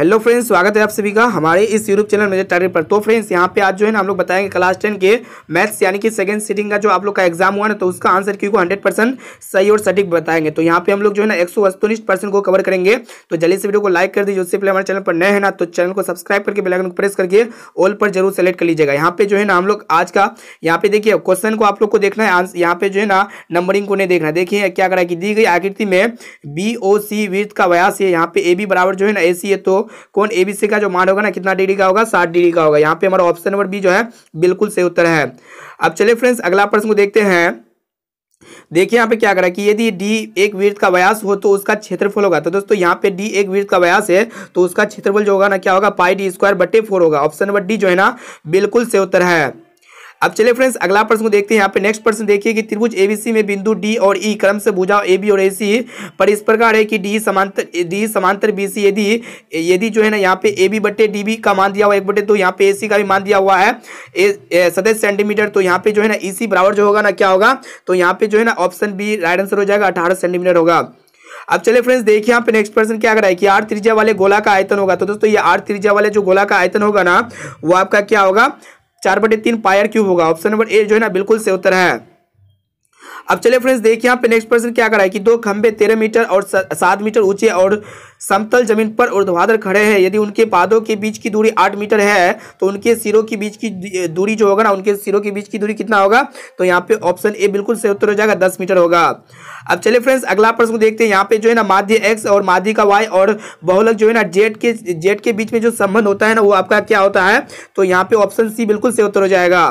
hello friends स्वागत है आप सभी का हमारे इस यूट्यूब चैनल मेरे टारी पर तो फ्रेंड्स यहाँ पे आज जो है ना हम लोग बताएंगे क्लास टेन के मैथ्स यानी कि सेकंड सीटिंग का जो आप लोग का एग्जाम हुआ ना तो उसका आंसर क्यों को हंड्रेड परसेंट सही और सटीक बताएंगे तो यहाँ पे हम लोग जो है ना एक सौ परसेंट को कवर करेंगे तो जल्दी से वीडियो को लाइक कर दीजिए उससे पहले हमारे चैनल पर नए है ना तो चैनल को सब्सक्राइब करके बेलाइकन को प्रेस करके ऑल पर जरूर सेलेक्ट कर लीजिएगा यहाँ पे जो है ना हम लोग आज का यहाँ पे देखिए क्वेश्चन को आप लोग को देखना है यहाँ पे जो है ना नंबरिंग को नहीं देखना है देखिए क्या करा कि दी गई आकृति में बी ओ सी का व्यास है यहाँ पे ए बी बराबर जो है ना ए सी है तो कौन एबीसी का जो मान होगा ना कितना डिग्री का होगा साठ डिग्री का होगा यहाँ पे हमारा ऑप्शन नंबर बी जो है बिल्कुल सही उत्तर है अब चले फ्रेंड्स अगला प्रश्न को देखते हैं देखिए यहाँ पे क्या करा कि यदि डी एक वृत्त का व्यास हो तो उसका क्षेत्रफल होगा तो दोस्तों यहाँ पे डी एक वृत्त का व्यास है तो उसका क्षेत्रफल जो होगा ना क्या होगा पाई डी स्क्वायर बटे फोर होगा ऑप्शन नंबर डी जो है ना बिल्कुल सही उत्तर है अब चले फ्रेंड्स अगला प्रश्न को देखते हैं यहाँ पे नेक्स्ट प्रश्न देखिए कि त्रिभुज एबीसी में बिंदु डी और ई e, क्रम से बुझाओ ए बी और ए सी पर इस प्रकार है कि डी समांतर डी समांतर बी सी यदि यदि जो है ना यहाँ पे ए बी बटे डी बी का मान दिया हुआ एक बटे तो यहाँ पे ए सी का भी मान दिया हुआ है सदस्य सेंटीमीटर तो यहाँ पे जो है ना ई e सी बराबर जो होगा ना क्या होगा तो यहाँ पे जो है ना ऑप्शन बी राइट आंसर हो जाएगा अठारह सेंटीमीटर होगा अब चले फ्रेंड्स देखिए यहाँ पे नेक्स्ट पर्सन क्या कर रहा है कि आर त्रिज्या वाले गोला का आयतन होगा तो दोस्तों ये आर त्रिज्या वाले जो गोला का आयतन होगा ना वो आपका क्या होगा चार बटे तीन पायर क्यूब होगा ऑप्शन नंबर ए जो है ना बिल्कुल से उत्तर है अब चलिए फ्रेंड्स देखिए यहाँ पे नेक्स्ट प्रश्न क्या करा है कि दो खंबे तेरह मीटर और सात मीटर ऊंचे और समतल जमीन पर ऊर्ध्वाधर खड़े हैं यदि उनके पादों के बीच की दूरी आठ मीटर है तो उनके सिरों के बीच की दूरी जो होगा ना उनके सिरों के बीच की दूरी कितना होगा तो यहाँ पे ऑप्शन ए बिल्कुल सही उत्तर हो जाएगा दस मीटर होगा अब चलिए फ्रेंड्स अगला प्रश्न देखते हैं यहाँ पे जो है ना माध्य एक्स और माध्य का वाई और बहुलक जो है ना जेट के जेड के बीच में जो संबंध होता है ना वो आपका क्या होता है तो यहाँ पे ऑप्शन सी बिल्कुल सही उत्तर हो जाएगा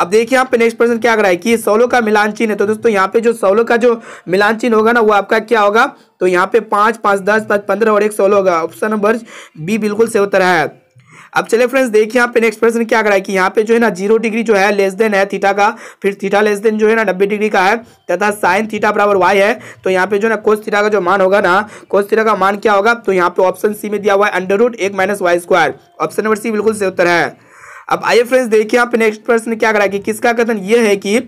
अब देखिए यहाँ पे नेक्स्ट प्रश्न क्या कर रहा है कि सोलो का मिलान चिन्ह है तो दोस्तों यहाँ पे जो सोलो का जो मिलान चिन्ह होगा ना वो आपका क्या होगा तो यहाँ पे पाँच पाँच दस पाँच पंद्रह और एक सोलो होगा ऑप्शन नंबर बी बिल्कुल सही उत्तर है अब चले फ्रेंड्स देखिए यहाँ पे नेक्स्ट प्रश्न क्या कर रहा है कि यहाँ पे जो है ना जीरो डिग्री जो है लेस देन है थीटा का फिर थीटा लेस देन जो है ना नब्बे डिग्री का है तथा साइन थीटा बराबर वाई है तो यहाँ पे जो ना कोस थीटा का जो मान होगा ना कोस थीटा का मान क्या होगा तो यहाँ पे ऑप्शन सी में दिया हुआ है अंडर रूट एक minus Y square option number C बिल्कुल सही उत्तर है अब आइए फ्रेंड्स देखिए आप नेक्स्ट प्रश्न क्या करा कि किसका कथन यह है कि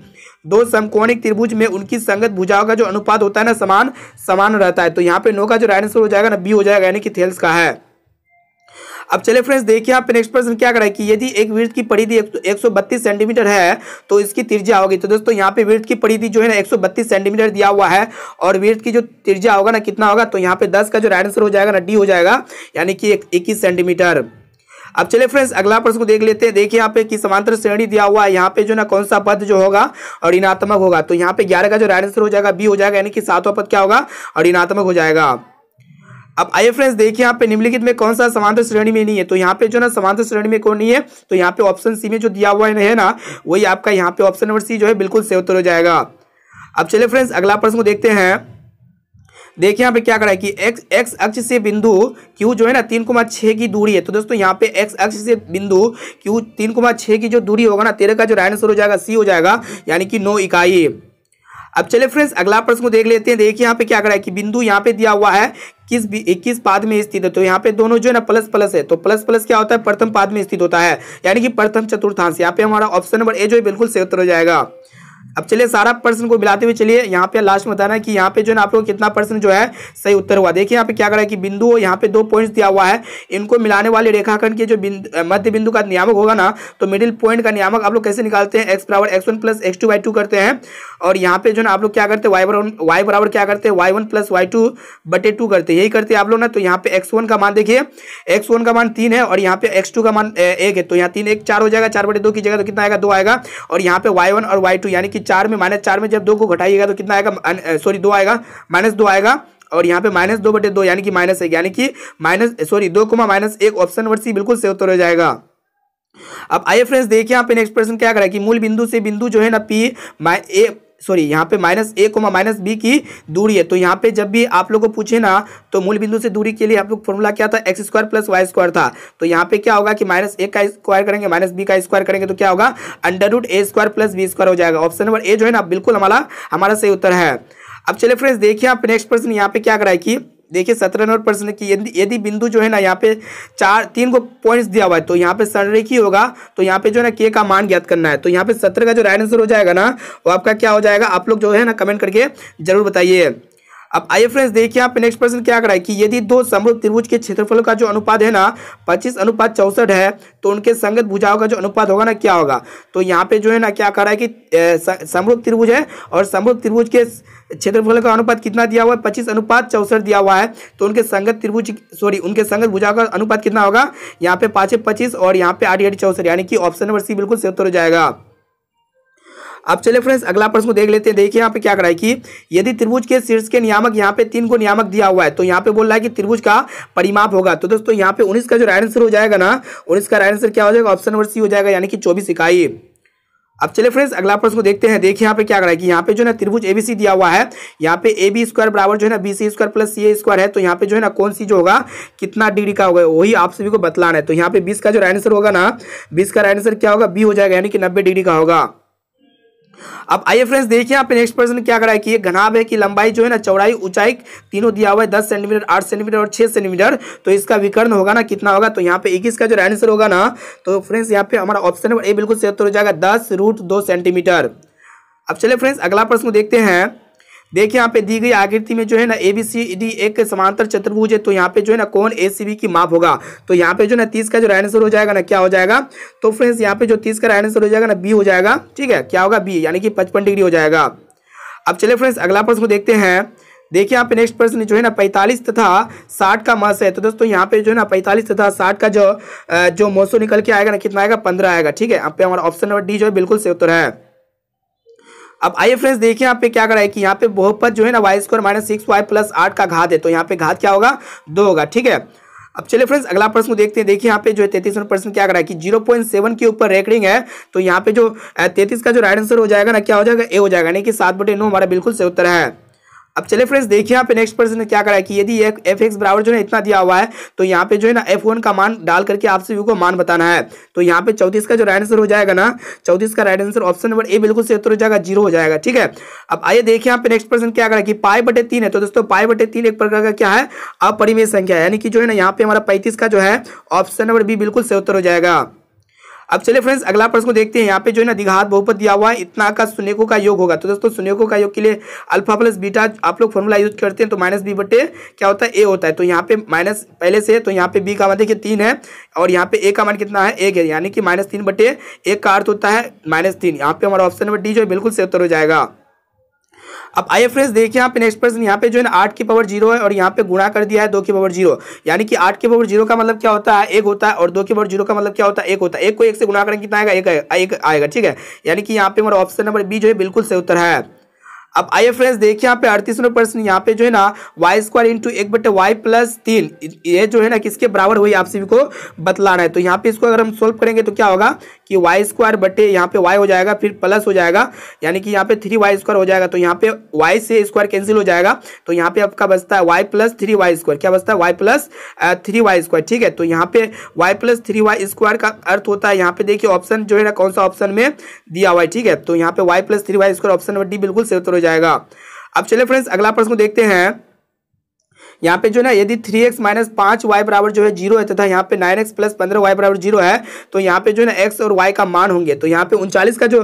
दो समकोणिक त्रिभुज में उनकी संगत भुजाओं का जो अनुपात होता है ना समान समान रहता है तो यहाँ पे नो का जो राइट आंसर हो जाएगा ना बी हो जाएगा यानी कि थेल्स का है अब चले फ्रेंड्स देखिए आप नेक्स्ट प्रश्न क्या करा कि यदि एक वृत्त की परिधि एक सेंटीमीटर है तो इसकी त्रिज्या होगी तो दोस्तों यहाँ पे वृत्त की परिधि जो है ना एक सेंटीमीटर दिया हुआ है और वृत्त की जो त्रिज्या होगा ना कितना होगा तो यहाँ पे दस का जो राइट आंसर हो जाएगा ना डी हो जाएगा यानी कि इक्कीस सेंटीमीटर अब चले फ्रेंड्स अगला प्रश्न को देख लेते हैं देखिए यहाँ पे कि समांतर श्रेणी दिया हुआ है यहाँ पे जो ना कौन सा पद जो होगा और ऋणात्मक होगा तो यहाँ पे ग्यारह का जो राइट आंसर हो जाएगा बी हो जाएगा यानी कि सातवा पद क्या होगा और ऋणात्मक हो जाएगा अब आइए फ्रेंड्स देखिए यहाँ पे निम्नलिखित में कौन सा समांतर श्रेणी में नहीं है तो यहाँ पे जो ना समांतर श्रेणी में कौन नहीं है तो यहाँ पे ऑप्शन सी में जो दिया हुआ है ना वही आपका यहाँ पे ऑप्शन नंबर सी जो है बिल्कुल से उत्तर हो जाएगा अब चले फ्रेंड्स अगला प्रश्न को देखते हैं देखिए यहाँ पे क्या करा है कि एक्स एक्स अक्ष से बिंदु क्यू जो है ना तीन कुमार छः की दूरी है तो दोस्तों यहाँ पे एक्स अक्ष से बिंदु क्यू तीन कुमार छः की जो दूरी होगा ना तेरह का जो रायन हो जाएगा सी हो जाएगा यानी कि नौ इकाई अब चले फ्रेंड्स अगला प्रश्न को देख लेते हैं देखिए यहाँ पे क्या करा है कि बिंदु यहाँ पे दिया हुआ है किस इक्कीस पाद में स्थित है तो यहाँ पे दोनों जो है ना प्लस प्लस है तो प्लस प्लस क्या होता है प्रथम पाद में स्थित होता है यानी कि प्रथम चतुर्थांश यहाँ पे हमारा ऑप्शन नंबर ए जो है बिल्कुल सेहतर हो जाएगा अब चलिए सारा पर्सन को मिलाते हुए चलिए यहाँ पे लास्ट में बताना कि यहाँ पे जो है आप लोग कितना पर्सन जो है सही उत्तर हुआ देखिए यहाँ पे क्या करा कि बिंदु यहाँ पे दो पॉइंट्स दिया हुआ है इनको मिलाने वाले रेखाखंड के जो बिंदु मध्य बिंदु का नियामक होगा ना तो मिडिल पॉइंट का नियामक आप लोग कैसे निकालते हैं एक्स बराबर x one plus x two y two करते हैं और यहाँ पे जो है आप लोग क्या करते हैं वाई बराबर वाई बराबर क्या करते हैं y one plus y two बटे टू करते हैं यही करते हैं आप लोग ना तो यहाँ पे एक्स वन का मान देखिए एक्स वन का मान तीन है और यहाँ पे एक्स टू का मान एक है तो यहाँ तीन एक चार हो जाएगा चार बटे दो की जगह तो कितना आएगा दो आएगा और यहाँ पे वाई वन और वाई टू यानी कि चार में माइनस चार में जब दो को घटाइएगा तो कितना आएगा सॉरी दो आएगा माइनस दो आएगा और यहाँ पे माइनस दो बटे दो यानी कि माइनस एक यानी कि माइनस सॉरी दो कोमा माइनस एक ऑप्शन नंबर सी बिल्कुल सही उत्तर हो जाएगा अब आइए फ्रेंड्स देखिए यहाँ पे नेक्स्ट प्रश्न क्या कर रहा है कि मूल बिंदु से बिंदु जो है ना पी ए सॉरी यहाँ पे minus a comma minus b की दूरी है तो यहाँ पे जब भी आप लोग को पूछे ना तो मूल बिंदु से दूरी के लिए आप लोग फॉर्मूला क्या था x square plus y square था तो यहाँ पे क्या होगा कि माइनस ए का स्क्वायर करेंगे माइनस बी का स्क्वायर करेंगे तो क्या होगा under root a square plus b square हो जाएगा ऑप्शन नंबर ए जो है ना बिल्कुल हमारा हमारा सही उत्तर है अब चले फ्रेंड्स देखिए आप नेक्स्ट प्रश्न यहाँ पे क्या कराए कि देखिए सत्रह नंबर प्रश्न की यदि यदि बिंदु जो है ना यहाँ पे चार तीन को पॉइंट्स दिया हुआ है तो यहाँ पे संरेखी होगा तो यहाँ पे जो है ना के का मान ज्ञात करना है तो यहाँ पे सत्रह का जो राइट आंसर हो जाएगा ना वो आपका क्या हो जाएगा आप लोग जो है ना कमेंट करके जरूर बताइए अब आइए फ्रेंड्स देखिए यहाँ पे नेक्स्ट प्रश्न क्या करा है कि यदि दो समृद्ध त्रिभुज के क्षेत्रफल का जो अनुपात है ना पच्चीस अनुपात चौसठ है तो उनके संगत भुजाओं का जो अनुपात होगा ना क्या होगा तो यहाँ पे जो है ना क्या करा है कि समृद्ध त्रिभुज है और समृद्ध त्रिभुज के क्षेत्रफल का अनुपात कितना दिया हुआ है पच्चीस अनुपात चौसठ दिया हुआ है तो उनके संगत त्रिभुज सॉरी उनके संगत भुजाओं का अनुपात कितना होगा यहाँ पे पाँचे पच्चीस और यहाँ पे आठ आठ चौसठ यानी कि ऑप्शन नंबर सी बिल्कुल सत्तर हो जाएगा अब चले फ्रेंड्स अगला प्रश्न को देख लेते हैं देखिए यहाँ पे क्या कराए कि यदि त्रिभुज के शीर्ष के नियामक यहाँ पे तीन को नियामक दिया हुआ है तो यहाँ पे बोल रहा है कि त्रिभुज का परिमाप होगा तो दोस्तों यहाँ पे उन्नीस का जो राइट आंसर हो जाएगा ना उन्नीस का राइट आंसर क्या हो जाएगा ऑप्शन नंबर सी हो जाएगा यानी कि चौबीस इकाई अब चले फ्रेंड्स अगला प्रश्न को देखते हैं देखिए यहाँ पे क्या कराए कि यहाँ पे जो ना त्रिभुज एबीसी दिया हुआ है यहाँ पे ए बी स्क्वायर बराबर जो है ना b c square plus c a square है तो यहाँ पे जो है ना कौन सी जो होगा कितना डिग्री का होगा वही आप सभी को बतलाना है तो यहाँ पे बीस का जो आंसर होगा ना बीस का आंसर क्या होगा बी हो जाएगा यानी कि नब्बे डिग्री का होगा अब आइए फ्रेंड्स देखिए यहाँ पे नेक्स्ट पर्सन क्या करा है कि ये घनाभ है कि लंबाई जो है ना चौड़ाई ऊंचाई तीनों दिया हुआ है दस सेंटीमीटर आठ सेंटीमीटर और छह सेंटीमीटर तो इसका विकर्ण होगा ना कितना होगा तो यहाँ पे इक्कीस का जो आंसर होगा ना तो फ्रेंड्स यहाँ पे हमारा ऑप्शन नंबर ए बिल्कुल सेहत हो जाएगा दस रूट दो सेंटीमीटर अब चले फ्रेंड्स अगला प्रश्न देखते हैं देखिए यहाँ पे दी गई आकृति में जो है ना ए बी सी डी एक समांतर चतुर्भुज है तो यहाँ पे जो है ना कौन ए सी बी की माप होगा तो यहाँ पे जो ना तीस का जो राइट आंसर हो जाएगा ना क्या हो जाएगा तो फ्रेंड्स यहाँ पे जो तीस का राइट आंसर हो जाएगा ना बी हो जाएगा ठीक है क्या होगा बी यानी कि पचपन डिग्री हो जाएगा अब चले फ्रेंड्स अगला प्रश्न देखते हैं देखिए यहाँ पे नेक्स्ट प्रश्न जो है ना पैंतालीस तथा साठ का मास है तो दोस्तों यहाँ पे जो है ना पैंतालीस तथा साठ का जो जो मौसम निकल के आएगा ना कितना आएगा पंद्रह आएगा ठीक है यहाँ पे हमारा ऑप्शन नंबर डी जो है बिल्कुल सही उत्तर है अब आइए फ्रेंड्स देखिए यहाँ पे क्या करा है कि यहाँ पे बहुपद जो है ना y square minus six y plus आठ का घात है तो यहाँ पे घात क्या होगा दो होगा ठीक है अब चलिए फ्रेंड्स अगला प्रश्न को देखते हैं देखिए यहाँ पे जो है तैतीस प्रश्न क्या करा है कि जीरो पॉइंट सेवन के ऊपर रेकडिंग है तो यहाँ पे जो तैतीस का जो राइट आंसर हो जाएगा ना क्या हो जाएगा ए हो जाएगा यानी कि सात बटे नौ हमारा बिल्कुल सही उत्तर है अब चले फ्रेंड्स देखिए यहाँ पे नेक्स्ट पर्सन ने क्या करा है कि यदि एफ एक्स बराबर जो है इतना दिया हुआ है तो यहाँ पे जो है ना एफ वन का मान डाल करके आप सभी को मान बताना है तो यहाँ पे चौतीस का जो राइट आंसर हो जाएगा ना चौतीस का right answer option number A बिल्कुल से उत्तर हो जाएगा जीरो हो जाएगा ठीक है अब आइए देखिए यहाँ पे नेक्स्ट पर्सन क्या करा कि पाई बटे तीन है तो दोस्तों पाई बटे तीन एक प्रकार का क्या है अपरिमेय संख्या है यानी कि जो है ना यहाँ पे हमारा पैंतीस का जो है ऑप्शन नंबर बी बिल्कुल से हो जाएगा अब चलिए फ्रेंड्स अगला प्रश्न देखते हैं यहाँ पे जो है ना दिघात बहुपत दिया हुआ है इतना का सुनेको का योग होगा तो दोस्तों सुनेको का योग के लिए अल्फा प्लस बीटा आप लोग फॉर्मूला यूज करते हैं तो माइनस बी बटे क्या होता है ए होता है तो यहाँ पे माइनस पहले से तो यहाँ पे बी का मान देखिए तीन है और यहाँ पे ए का मान कितना है एक है यानी कि माइनस तीन बटे एक का अर्थ होता है माइनस तीन यहाँ पे हमारा ऑप्शन नंबर डी जो है बिल्कुल से उत्तर हो जाएगा अब आई एफ देखिए यहाँ पे नेक्स्ट प्रश्न यहाँ पे जो है ना आठ की पावर जीरो है और यहाँ पे गुणा कर दिया है दो की पावर जीरो यानी कि आठ की पावर जीरो का मतलब क्या होता है एक होता है और दो की पावर जीरो का मतलब क्या होता है एक होता है एक को एक से गुणा करेंगे कितना आएगा एक, एक आएगा ठीक है यानी कि यहाँ पे हमारा ऑप्शन नंबर बी जो है बिल्कुल सही उत्तर है अब आइए फ्रेंड्स देखिए यहाँ पे अड़तीस नंबर प्रश्न यहाँ पे जो है ना वाई स्क्वायर इंटू एक बटे वाई प्लस तीन ये जो है ना किसके बराबर हुई आप सभी को बतलाना है तो यहाँ पे इसको अगर हम सोल्व करेंगे तो क्या होगा कि वाई स्क्वायर बटे यहाँ पे वाई हो जाएगा फिर प्लस हो जाएगा यानी कि यहाँ पे थ्री वाई स्क्वायर हो जाएगा तो यहाँ पे वाई से स्क्वायर कैंसिल हो जाएगा तो यहाँ पे आपका बचता है y plus three y square क्या बचता है y plus three y square ठीक है तो यहाँ पे y plus three y square का अर्थ होता है यहाँ पे देखिए ऑप्शन जो है ना कौन सा ऑप्शन में दिया हुआ है ठीक है तो यहाँ पे y plus three y square option number D बिल्कुल सही उत्तर जाएगा अब चले फ्रेंड्स अगला प्रश्न देखते हैं यहाँ पे जो ना यदि थ्री एक्स माइनस पाँच वाई बराबर जो है जीरो है तथा यहाँ पे नाइन एक्स प्लस पंद्रह वाई बराबर जीरो है तो यहाँ पे जो है ना एक्स और वाई का मान होंगे तो यहाँ पे उनचालीस का जो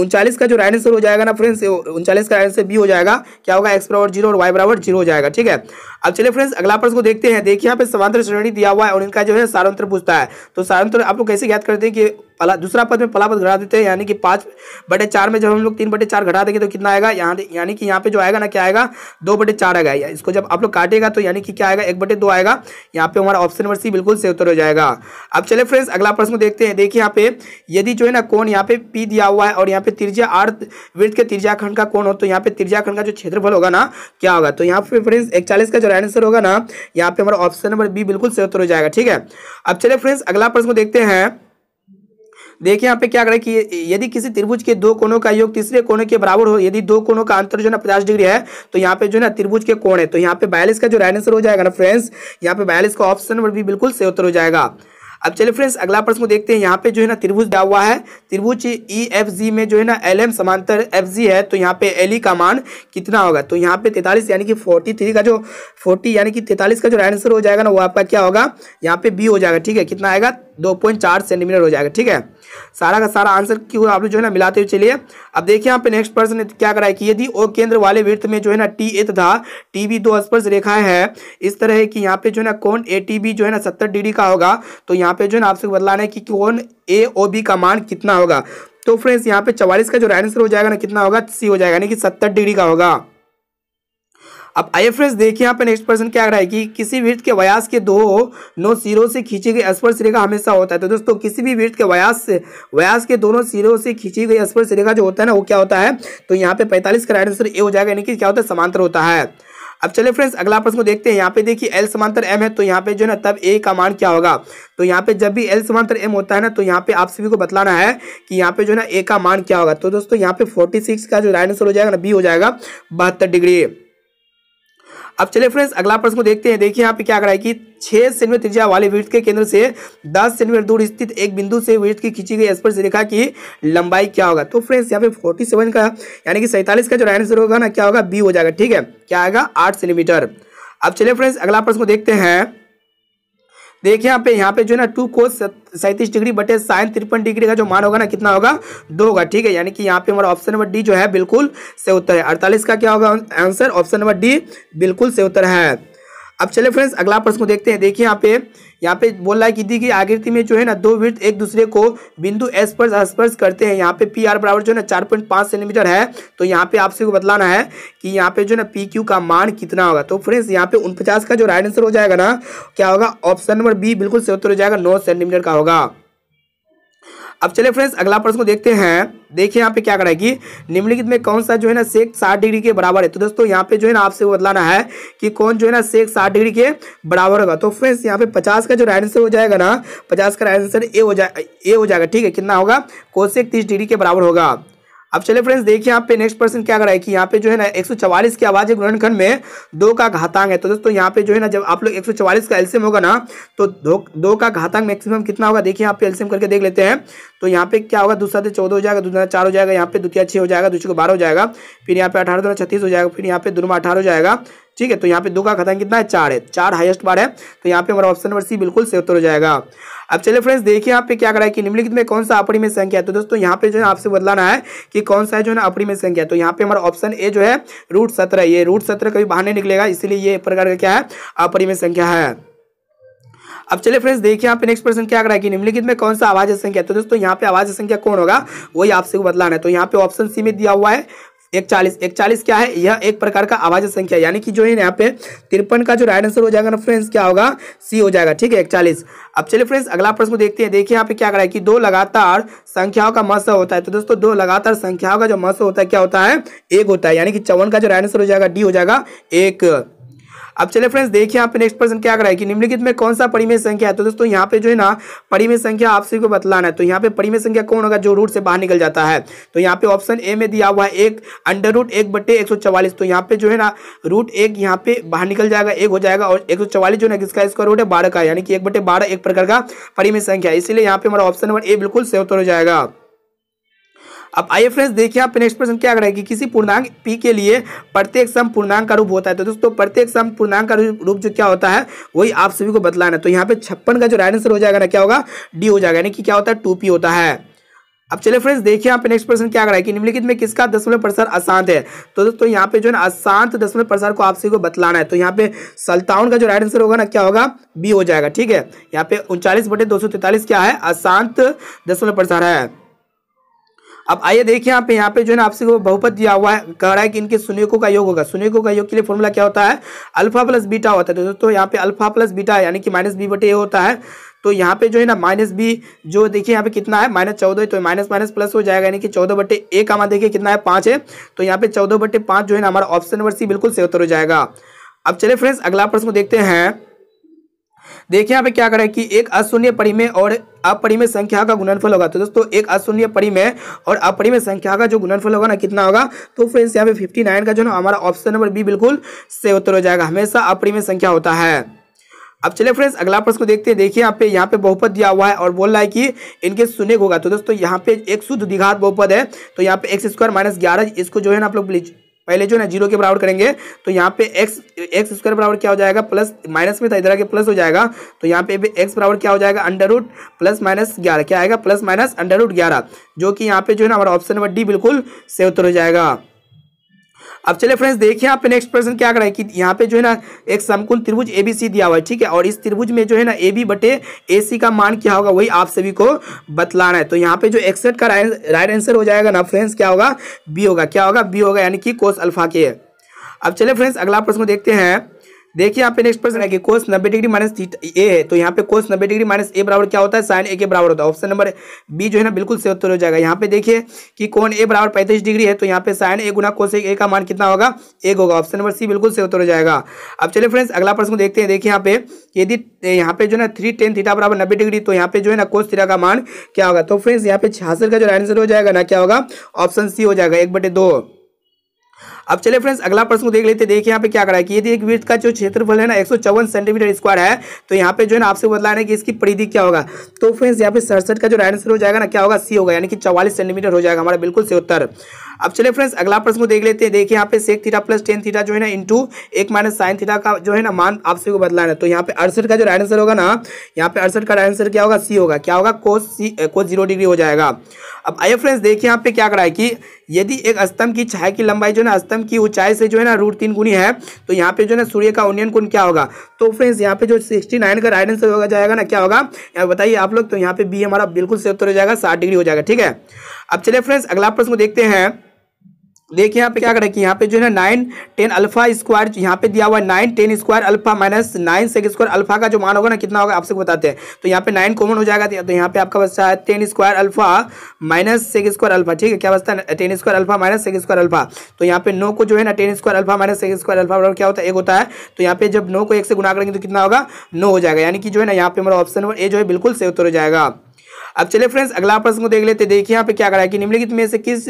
उनचालीस का जो राइट आंसर हो जाएगा ना फ्रेंड्स उनचालीस का राइट आंसर बी हो जाएगा क्या होगा एक्स बराबर जीरो और वाई बराबर जीरो हो जाएगा ठीक है अब चलिए फ्रेंड्स अगला प्रश्न को देखते हैं देखिए यहाँ पे समांतर श्रेणी दिया हुआ है और इनका जो है सारंत्र पूछता है तो सारंत्र आप लोग कैसे याद करते हैं कि पला दूसरा पद में पला पद घटा देते हैं यानी कि पाँच बटे चार में जब हम लोग तीन बटे चार घटा देंगे तो कितना आएगा यहाँ यानी कि यहाँ पे जो आएगा ना क्या आएगा दो बटे चार आएगा इसको जब आप लोग काटेगा तो यानी कि क्या आएगा एक बटे दो आएगा यहाँ पे हमारा ऑप्शन नंबर सी बिल्कुल सही उत्तर हो जाएगा अब चले फ्रेंड्स अगला प्रश्न देखते हैं देखिए यहाँ पे यदि जो है ना कौन यहाँ पे पी दिया हुआ है और यहाँ पे त्रिज्या आर्थ वृद्ध के तिरजाखंड का कौन हो तो यहाँ पे तिरजाखंड का जो क्षेत्रफल होगा ना क्या होगा तो यहाँ पे फ्रेंड्स एक का जो आंसर होगा ना यहाँ पे हमारा ऑप्शन नंबर बी बिल्कुल सही उत्तर हो जाएगा ठीक है अब चले फ्रेंड्स अगला प्रश्न देखते हैं देखिए यहाँ पे क्या करें कि यदि किसी त्रिभुज के दो कोणों का योग तीसरे कोने के बराबर हो यदि दो कोणों का अंतर जो ना पचास डिग्री है तो यहाँ पे जो ना त्रिभुज के कोण है तो यहाँ पे बयालीस का जो राइट आंसर हो जाएगा ना फ्रेंड्स यहाँ पे बयालीस का ऑप्शन नंबर भी बिल्कुल से उत्तर हो जाएगा अब चलिए फ्रेंड्स अगला प्रश्न को देखते हैं यहाँ पे जो है ना त्रिभुज दिया हुआ है त्रिभुज ई एफ जी में जो है ना एल एम समांतर एफ जी है तो यहाँ पे एल ई e का मान कितना होगा तो यहाँ पे तैतालीस यानी कि फोर्टी थ्री का जो फोर्टी यानी कि तैतालीस का जो राइट आंसर हो जाएगा ना वो आपका क्या होगा यहाँ पे बी हो जाएगा ठीक है कितना आएगा दो पॉइंट चार सेंटीमीटर हो जाएगा ठीक है सारा का सारा आंसर क्यों आप लोग जो है ना मिलाते हुए चलिए अब देखिए यहाँ पे नेक्स्ट पर्सन क्या करा कि यदि ओ केंद्र वाले वृत्त में जो है ना टी ए तथा टी बी दो स्पर्श रेखाएं हैं इस तरह है कि यहाँ पे जो है ना कौन ए टी बी जो है ना सत्तर डिग्री का होगा तो यहाँ पे जो है ना आपसे बदलाना है कि कौन ए ओ बी का मान कितना होगा तो फ्रेंड्स यहाँ पे चवालीस का जो आंसर हो जाएगा ना कितना होगा सी हो जाएगा यानी कि सत्तर डिग्री का होगा अब आई फ्रेंड्स देखिए यहाँ पर नेक्स्ट पर्सन क्या रहा है कि किसी वृत्त के व्यास के दो नौ सिरों से खींची गई स्पर्श रेखा हमेशा होता है तो दोस्तों किसी भी वृत्त के व्यास से व्यास के दोनों सिरों से खींची गई स्पर्श रेखा जो होता है ना वो क्या होता है तो यहाँ पे पैंतालीस का राइट आंसर ए हो जाएगा यानी कि क्या होता है समांतर होता है अब चले फ्रेंड्स अगला प्रश्न को देखते हैं यहाँ पे देखिए एल समांतर एम है तो यहाँ पे जो है ना तब ए का मान क्या होगा तो यहाँ पे जब भी एल समांतर एम होता है ना तो यहाँ पे आप सभी को बतलाना है कि यहाँ पे जो है ना ए का मान क्या होगा तो दोस्तों यहाँ पे फोर्टी सिक्स का जो राइट आंसर हो जाएगा ना बी हो जाएगा बहत्तर डिग्री अब चलिए फ्रेंड्स अगला प्रश्न को देखते हैं देखिए यहाँ पे क्या है कि छह सेंटीमीटर त्रिज्या वाले वृत्त के केंद्र से दस सेंटीमीटर दूर स्थित एक बिंदु से वृत्त की खींची गई स्पर्श रेखा की लंबाई क्या होगा तो फ्रेंड्स यहाँ पे फोर्टी सेवन का यानी कि सैंतालीस का जो आंसर होगा ना क्या होगा बी हो जाएगा ठीक है क्या आएगा आठ सेंटीमीटर अब चलिए फ्रेंड्स अगला प्रश्न को देखते हैं देखिए यहाँ पे यहाँ पे जो है ना टू कोस सैंतीस डिग्री बटे साइन तिरपन डिग्री का जो मान होगा ना कितना होगा दो होगा ठीक है यानी कि यहाँ पे हमारा ऑप्शन नंबर डी जो है बिल्कुल से उत्तर है अड़तालीस का क्या होगा आंसर ऑप्शन नंबर डी बिल्कुल से उत्तर है अब चले फ्रेंड्स अगला प्रश्न को देखते हैं देखिए यहाँ पे यहाँ पे बोल रहा है कि दी गई आकृति में जो है ना दो वृत्त एक दूसरे को बिंदु एस पर स्पर्श करते हैं यहाँ पे पी आर बराबर जो है ना चार पॉइंट पाँच सेंटीमीटर है तो यहाँ पे आपसे को बतलाना है कि यहाँ पे जो है ना पी क्यू का मान कितना होगा तो फ्रेंड्स यहाँ पे उनपचास का जो राइट आंसर हो जाएगा ना क्या होगा ऑप्शन नंबर बी बिल्कुल उत्तर हो जाएगा नौ सेंटीमीटर का होगा अब चले फ्रेंड्स अगला प्रश्न को देखते हैं देखिए यहाँ पे क्या करा है कि निम्नलिखित में कौन सा जो है ना सेक साठ डिग्री के बराबर है तो दोस्तों यहाँ पे जो है ना आपसे बदलाना है कि कौन जो है ना सेक साठ डिग्री के बराबर होगा तो फ्रेंड्स यहाँ पे पचास का जो राइट आंसर हो जाएगा ना पचास का राइट आंसर ए हो जाए ए हो जाएगा ठीक है कितना होगा कोसेक तीस डिग्री के बराबर होगा अब चले फ्रेंड्स देखिए यहाँ पे नेक्स्ट पर्सन क्या कर रहा है कि यहाँ पे जो है ना एक की आवाज है ग्रहणखंड में दो का घातांग है तो दोस्तों यहाँ पे जो है ना जब आप लोग एक का एल्सियम होगा ना तो दो, दो का घातांग मैक्सिमम कितना होगा देखिए यहाँ पे एल्सियम करके देख लेते हैं तो यहाँ पे क्या होगा दूसरा से चौदह हो जाएगा दूसरा चार हो जाएगा यहाँ पे द्वितीय छः हो जाएगा दूसरे को बारह हो जाएगा फिर यहाँ पे अठारह दूसरा छत्तीस हो जाएगा फिर यहाँ पे दुर्मा अठारह हो जाएगा ठीक है तो यहाँ पे दो का खत्म कितना है चार है चार हाईएस्ट बार है तो यहाँ पे हमारा ऑप्शन नंबर सी बिल्कुल से उत्तर तो हो जाएगा अब चलिए फ्रेंड्स देखिए यहाँ पे क्या करा है कि निम्नलिखित में कौन सा में संख्या है तो दोस्तों यहाँ पे जो है आपसे बदलाना है कि कौन सा है जो है ना में संख्या तो यहाँ पे हमारा ऑप्शन ए जो है रूट सत्रह ये रूट सत्रह कभी बाहर नहीं निकलेगा इसलिए ये प्रकार का क्या है में संख्या है अब चलिए फ्रेंड्स देखिए यहाँ पे नेक्स्ट प्रश्न क्या करा है कि निम्नलिखित में कौन सा आवाज संख्या है तो दोस्तों यहाँ पे आवाज संख्या कौन होगा वही आपसे बदलाना है तो यहाँ पे ऑप्शन सी में दिया हुआ है एक चालीस एक चालीस क्या है यह एक प्रकार का आवाज संख्या यानी कि जो है यहाँ पे तिरपन का जो राइट आंसर हो जाएगा ना फ्रेंड्स क्या होगा सी हो जाएगा ठीक है एक चालीस अब चलिए फ्रेंड्स अगला प्रश्न देखते हैं देखिए यहाँ पे क्या कराए कि दो लगातार संख्याओं का मस होता है तो दोस्तों दो लगातार संख्याओं का जो मस होता है क्या होता है एक होता है यानी कि चौवन का जो राइट आंसर हो जाएगा डी हो जाएगा एक अब चले फ्रेंड्स देखिए यहाँ पे नेक्स्ट प्रश्न क्या है कि निम्नलिखित में कौन सा परिमेय संख्या है तो दोस्तों यहाँ पे जो है ना परिमेय संख्या आप सभी को बतलाना है तो यहाँ पे परिमेय संख्या कौन होगा जो रूट से बाहर निकल जाता है तो यहाँ पे ऑप्शन ए में दिया हुआ है एक अंडर रूट एक बटे एक सौ चवालीस तो यहाँ पे जो है ना रूट एक यहाँ पे बाहर निकल जाएगा एक हो जाएगा और एक सौ चवालीस जो है इसका स्क्वायर रूट है बारह का यानी कि एक बटे बारह एक प्रकार का परिमेय संख्या इसीलिए यहाँ पे हमारा ऑप्शन नंबर ए बिल्कुल सेवतर हो जाएगा अब आइए फ्रेंड्स देखिए आप नेक्स्ट प्रश्न क्या कि किसी पूर्णांक पी के लिए प्रत्येक सम पूर्णांक का रूप होता है तो दोस्तों प्रत्येक सम पूर्णांक का रूप जो क्या होता है वही आप सभी को बतलाना है तो यहाँ पे छप्पन का जो राइट आंसर हो जाएगा ना क्या होगा डी हो जाएगा यानी कि क्या होता है टू होता है अब चलिए फ्रेंड्स देखिए यहाँ पे नेक्स्ट प्रश्न क्या कराए कि निम्नलिखित में किसका दसवें प्रसार अशांत है तो दोस्तों यहाँ पे जो है ना अशांत दसवें प्रसार को आप सभी को बतलाना है तो यहाँ पे सल्तावन का जो राइट आंसर होगा ना क्या होगा बी हो जाएगा ठीक है यहाँ पे उनचालीस बटे दो क्या है अशांत दसवें प्रसार है अब आइए देखिए यहाँ पे यहाँ पे जो है ना आपसे बहुपत दिया हुआ है कह रहा है कि इनके सुनेकों का योग होगा सुनेको का योग के लिए फॉर्मूला क्या होता है अल्फा प्लस बीटा होता है दोस्तों तो यहाँ पे अल्फा प्लस बीटा यानी कि माइनस बी बटे ए होता है तो यहाँ पे जो है ना माइनस बी जो देखिए यहाँ पे कितना है माइनस चौदह तो माइनस माइनस प्लस हो जाएगा यानी कि चौदह बटे का हमारा देखिए कितना है पाँच है तो यहाँ पे चौदह बटे पाँच जो है ना हमारा ऑप्शन नंबर सी बिल्कुल से उत्तर हो जाएगा अब चले फ्रेंड्स अगला प्रश्न देखते हैं देखिए यहाँ पे क्या करें कि एक अशून्य परिमेय और अपरिमेय संख्या का गुणनफल होगा तो दोस्तों एक अशून्य परिमेय और अपरिमेय संख्या का जो गुणनफल होगा ना कितना होगा तो फ्रेंड्स यहाँ पे फिफ्टी नाइन का जो ना हमारा ऑप्शन नंबर बी बिल्कुल से उत्तर हो जाएगा हमेशा अपरिमेय संख्या होता है अब चले फ्रेंड्स अगला प्रश्न को देखते हैं देखिए यहाँ पे यहाँ पे बहुपद दिया हुआ है और बोल रहा है कि इनके शून्य होगा तो दोस्तों यहाँ पे एक शुद्ध दिघात बहुपद है तो यहाँ पे एक्स स्क्वायर माइनस ग्यारह इसको जो है ना आप लोग पहले जो ना जीरो के बराबर करेंगे तो यहाँ पे एक्स एक्स स्क्वायर बराबर क्या हो जाएगा प्लस माइनस में था इधर आके प्लस हो जाएगा तो यहाँ पे भी एक्स बराबर क्या हो जाएगा अंडर रूट प्लस माइनस ग्यारह क्या आएगा प्लस माइनस अंडर रूट ग्यारह जो कि यहाँ पे जो है ना हमारा ऑप्शन नंबर डी बिल्कुल सही उत्तर हो जाएगा अब चले फ्रेंड्स देखिए यहाँ पे नेक्स्ट प्रश्न क्या करें है कि यहाँ पे जो है ना एक समकुल त्रिभुज ए बी सी दिया हुआ है ठीक है और इस त्रिभुज में जो है ना ए बी बटे ए सी का मान क्या होगा वही आप सभी को बतलाना है तो यहाँ पे जो एक्सेट का राइट आंसर हो जाएगा ना फ्रेंड्स क्या होगा बी होगा क्या होगा बी होगा यानी कि कोस अल्फा के अब चले फ्रेंड्स अगला प्रश्न देखते हैं देखिए यहाँ पे नेक्स्ट प्रश्न है कि कोस नब्बे डिग्री माइनस ए है तो यहाँ पे कोस नब्बे डिग्री माइनस ए बराबर क्या होता है साइन ए के बराबर होता है ऑप्शन नंबर बी जो है ना बिल्कुल सही उत्तर हो जाएगा यहाँ पे देखिए कि कौन ए बराबर पैंतीस डिग्री है तो यहाँ पे साइन ए गुना कोस ए का मान कितना होगा एक होगा ऑप्शन नंबर सी बिल्कुल सही उत्तर हो जाएगा अब चलिए फ्रेंड्स अगला प्रश्न देखते हैं देखिए यहाँ पे यदि यहाँ पे जो है ना थ्री टेन थीटा बराबर नब्बे डिग्री तो यहाँ पे जो है ना कोस थीटा का मान क्या होगा तो फ्रेंड्स यहाँ पे छियासठ का जो आंसर हो जाएगा ना क्या होगा ऑप्शन सी हो जाएगा एक बटे दो अब चले फ्रेंड्स अगला प्रश्न देख लेते देखिए यहाँ पे क्या करा है कि यदि एक वृत्त का जो क्षेत्रफल है ना एक सेंटीमीटर स्क्वायर है तो यहाँ पे जो है आपसे बदला है कि इसकी परिधि क्या होगा तो फ्रेंड्स यहाँ पे सड़सठ का जो राइट आंसर हो जाएगा ना क्या होगा सी होगा यानी कि चौवालीस सेंटीमीटर हो जाएगा हमारा बिल्कुल से उत्तर अब चले फ्रेंड्स अगला प्रश्न को देख लेते हैं देखिए यहाँ पे sec theta plus ten theta जो है ना इंटू एक माइनस साइन थीटा का जो है ना मान आप सभी को बदला है तो यहाँ पे अड़सठ का जो राइट आंसर होगा ना यहाँ पे अड़सठ का राइट आंसर क्या होगा सी होगा क्या होगा कोस सी कोस जीरो डिग्री हो जाएगा अब आइए फ्रेंड्स देखिए यहाँ पे क्या करा है कि यदि एक स्तंभ की छाया की लंबाई जो है ना स्तंभ की ऊंचाई से जो है ना रूट तीन गुनी है तो यहाँ पे जो है ना सूर्य का ओनियन कोण क्या होगा तो फ्रेंड्स यहाँ पे जो सिक्सटी नाइन का राइट आंसर होगा जाएगा ना क्या होगा यहाँ बताइए आप लोग तो यहाँ पे बी हमारा बिल्कुल उत्तर हो जाएगा साठ डिग्री हो जाएगा ठीक है अब चले फ्रेंड्स अगला प्रश्न को देखते हैं देखिए यहाँ पे क्या करें कि यहाँ पे जो है नाइन टेन अल्फा स्क्वायर यहाँ पे दिया हुआ है nine ten square alpha minus nine sec square alpha का जो मान होगा ना कितना होगा आपसे बताते हैं तो यहाँ पे नाइन कॉमन हो जाएगा तो यहाँ पे आपका बच्चा है ten square alpha minus sec square alpha ठीक है क्या बचता है ten square alpha minus sec square alpha तो यहाँ पे नो को जो है ना ten square alpha minus sec square alpha बराबर क्या होता है एक होता है तो यहाँ पे जब नो को एक से गुना करेंगे तो कितना होगा नो हो जाएगा यानी कि जो है ना यहाँ पे हमारा ऑप्शन ए जो है बिल्कुल सही उत्तर हो जाएगा अब चले फ्रेंड्स अगला प्रश्न को देख लेते देखिए यहाँ पे क्या करा है कि निम्नलिखित में से किस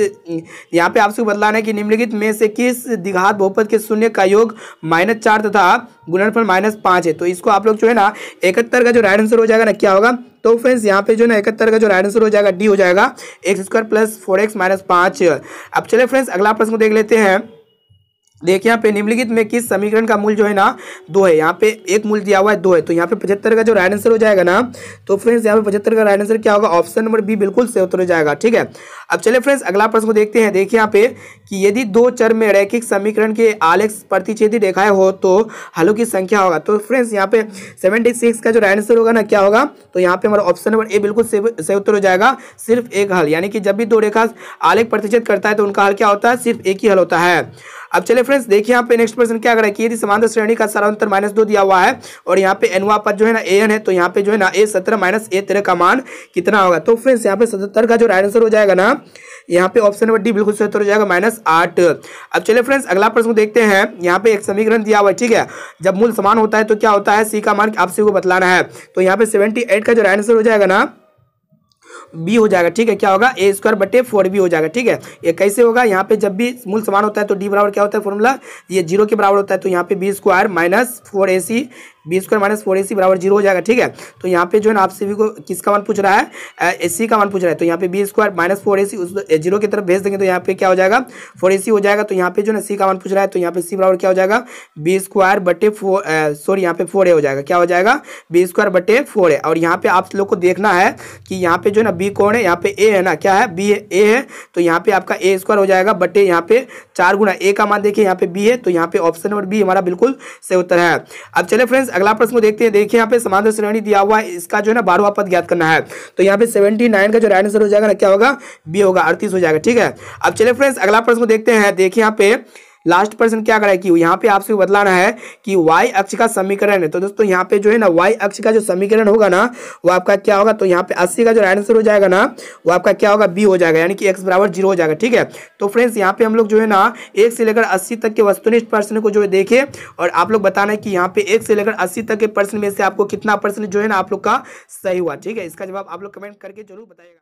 यहाँ पे आपसे बदलाना है कि निम्नलिखित में से किस दिघात बहुपद के शून्य का योग माइनस चार तथा गुणनफल माइनस पाँच है तो इसको आप लोग जो है ना इकहत्तर का जो राइट आंसर हो जाएगा ना क्या होगा तो फ्रेंड्स यहाँ पे जो ना इकहत्तर का जो राइट आंसर हो जाएगा डी हो जाएगा x square plus four x minus पाँच अब चले फ्रेंड्स अगला प्रश्न को देख लेते हैं देखिए यहाँ पे निम्नलिखित में किस समीकरण का मूल जो है ना दो है यहाँ पे एक मूल दिया हुआ है दो है तो यहाँ पे पचहत्तर का जो राइट आंसर हो जाएगा ना तो फ्रेंड्स यहाँ पे पचहत्तर का राइट आंसर क्या होगा ऑप्शन नंबर बी बिल्कुल से उत्तर हो जाएगा ठीक है अब चले फ्रेंड्स अगला प्रश्न को देखते हैं देखिए यहाँ पे कि यदि दो चर में रैखिक समीकरण के आलेख प्रतिच्छेदी रेखाएं हो तो हलों की संख्या होगा तो फ्रेंड्स यहाँ पे सेवेंटी सिक्स का जो राइट आंसर होगा ना क्या होगा तो यहाँ पे हमारा ऑप्शन नंबर ए बिल्कुल से उत्तर हो जाएगा सिर्फ एक हल यानी कि जब भी दो रेखा आलेख प्रतिच्छेद करता है तो उनका हल क्या होता है सिर्फ एक ही हल होता है अब चले फ्रेंड्स देखिए यहाँ पे नेक्स्ट प्रश्न क्या कर रहा है कि यदि समांतर श्रेणी का सारा अंतर माइनस दो दिया हुआ है और यहाँ पे एनवा पद जो है ना ए एन है तो यहाँ पे जो है ना ए सत्रह माइनस ए तेरह का मान कितना होगा तो फ्रेंड्स यहाँ पे सतहत्तर का जो राइट आंसर हो जाएगा ना यहाँ पे ऑप्शन नंबर डी बिल्कुल सत्तर हो जाएगा माइनस आठ अब चले फ्रेंड्स अगला प्रश्न देखते हैं यहाँ पे एक समीकरण दिया हुआ है ठीक है जब मूल समान होता है तो क्या होता है सी का मान आपसे को बतलाना है तो यहाँ पे सेवेंटी एट का जो राइट आंसर हो जाएगा ना बी हो जाएगा ठीक है क्या होगा ए स्क्वायर बटे फोर बी हो जाएगा ठीक है ये कैसे होगा यहाँ पे जब भी मूल समान होता है तो डी बराबर क्या होता है फॉर्मूला ये जीरो के बराबर होता है तो यहाँ पे b square minus four a c b square minus four a c बराबर जीरो हो जाएगा ठीक है तो यहाँ पे जो है ना आप सभी को किसका मान पूछ रहा है ए सी का मान पूछ रहा है तो यहाँ पे b square minus four a c उस जीरो की तरफ भेज देंगे तो यहाँ पे क्या हो जाएगा फोर ए सी हो जाएगा तो यहाँ पे जो है सी का मान पूछ रहा है तो यहाँ पे सी बराबर क्या हो जाएगा बी स्क्वायर बटे फोर सॉरी यहाँ पे फोर ए हो जाएगा क्या हो जाएगा बी स्क्वायर बटे फोर ए और यहाँ पे आप लोग को देखना है कि यहाँ पे जो है ना बी कौन है यहाँ पे ए है ना क्या है बी ए है तो यहाँ पे आपका ए स्क्वायर हो जाएगा बटे यहाँ पे चार गुना ए का मान देखिए यहाँ पे बी है तो यहाँ पे ऑप्शन नंबर बी हमारा बिल्कुल सही उत्तर है अब चले फ्रेंड्स अगला प्रश्न देखते हैं देखिए यहाँ पे समाधान श्रेणी दिया हुआ है इसका जो है ना बारहवा पद ज्ञात करना है तो यहाँ पे सेवेंटी नाइन का जो राइट आंसर हो जाएगा ना क्या होगा बी होगा अड़तीस हो जाएगा ठीक है अब चले फ्रेंड्स अगला प्रश्न देखते हैं देखिए यहाँ पे लास्ट पर्सन क्या करा कि यहाँ पे आपसे बतलाना है कि वाई अक्ष का समीकरण है तो दोस्तों यहाँ पे जो है ना वाई अक्ष का जो समीकरण होगा ना वो आपका क्या होगा तो यहाँ पे अस्सी का जो आंसर हो जाएगा ना वो आपका क्या होगा बी हो जाएगा यानी कि एक्स बराबर जीरो हो जाएगा ठीक है तो फ्रेंड्स यहाँ पे हम लोग जो है ना एक से लेकर अस्सी तक के वस्तुनिष्ठ पर्सन को जो है देखे और आप लोग बताना है कि यहाँ पे एक से लेकर अस्सी तक के पर्सन में से आपको कितना पर्सन जो है ना आप लोग का सही हुआ ठीक है इसका जवाब आप लोग कमेंट करके जरूर बताएगा